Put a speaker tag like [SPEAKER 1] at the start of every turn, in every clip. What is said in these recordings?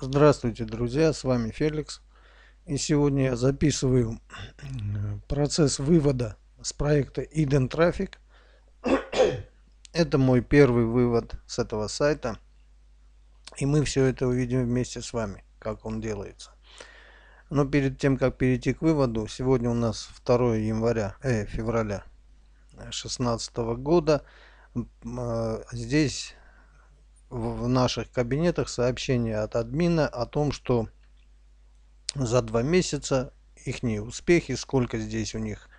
[SPEAKER 1] Здравствуйте, друзья, с вами Феликс. И сегодня я записываю э, процесс вывода с проекта Eden Traffic. Это мой первый вывод с этого сайта. И мы все это увидим вместе с вами, как он делается. Но перед тем, как перейти к выводу, сегодня у нас 2 января, э, февраля 2016 э, года. Э, здесь в наших кабинетах сообщения от админа о том, что за два месяца их не успехи, сколько здесь у них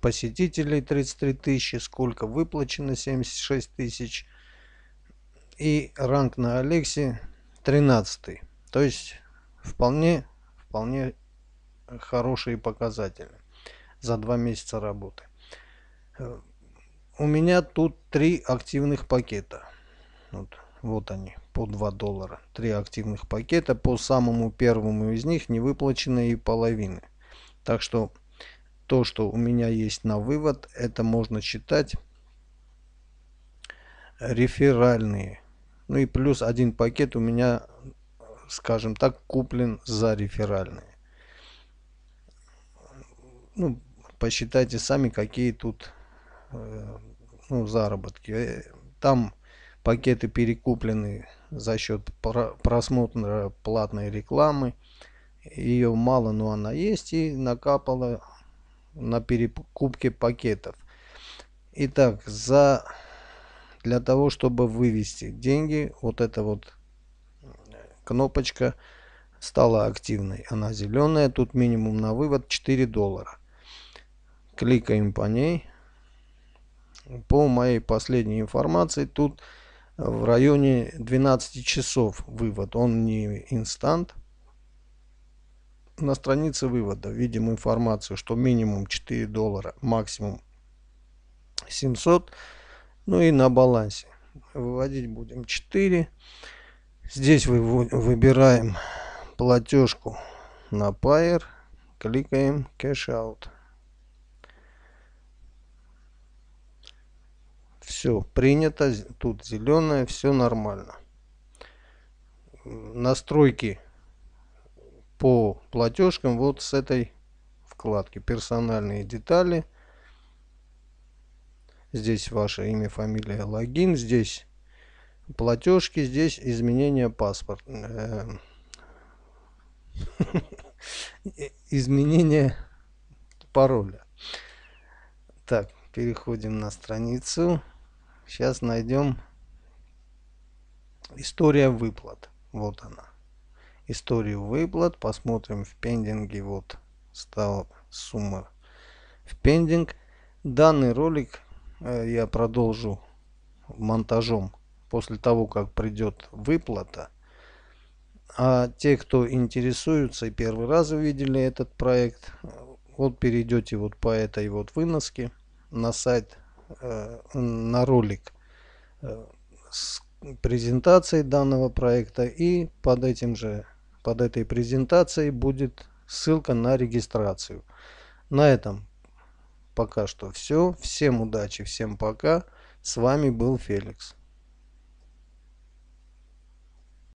[SPEAKER 1] посетителей 33 тысячи, сколько выплачено 76 тысяч и ранг на Алексе 13. То есть вполне, вполне хорошие показатели за два месяца работы. Э, у меня тут три активных пакета. Вот. Вот они, по 2 доллара. Три активных пакета. По самому первому из них не выплачено и половины. Так что то, что у меня есть на вывод, это можно считать реферальные. Ну и плюс один пакет у меня, скажем так, куплен за реферальные. Ну, посчитайте сами, какие тут э, ну, заработки. Э, там пакеты перекуплены за счет просмотра платной рекламы. Ее мало, но она есть и накапала на перекупке пакетов. Итак, за для того, чтобы вывести деньги, вот эта вот кнопочка стала активной. Она зеленая, тут минимум на вывод 4 доллара. Кликаем по ней. По моей последней информации, тут в районе 12 часов вывод. Он не инстант. На странице вывода видим информацию, что минимум 4 доллара, максимум 700. Ну и на балансе. Выводить будем 4. Здесь выбираем платежку на Pair. Кликаем Cash Out. все принято, тут зеленое, все нормально. Настройки по платежкам вот с этой вкладки. Персональные детали. Здесь ваше имя, фамилия, логин. Здесь платежки, здесь изменение паспорта. Э, изменение пароля. Так, переходим на страницу. Сейчас найдем история выплат. Вот она. Историю выплат посмотрим в пендинге. Вот стала сумма в пендинг. Данный ролик э, я продолжу монтажом после того, как придет выплата. А те, кто интересуется и первый раз увидели этот проект, э, вот перейдете вот по этой вот выноске на сайт Э, на ролик э, с презентацией данного проекта и под этим же под этой презентацией будет ссылка на регистрацию. На этом пока что все. Всем удачи, всем пока. С вами был Феликс.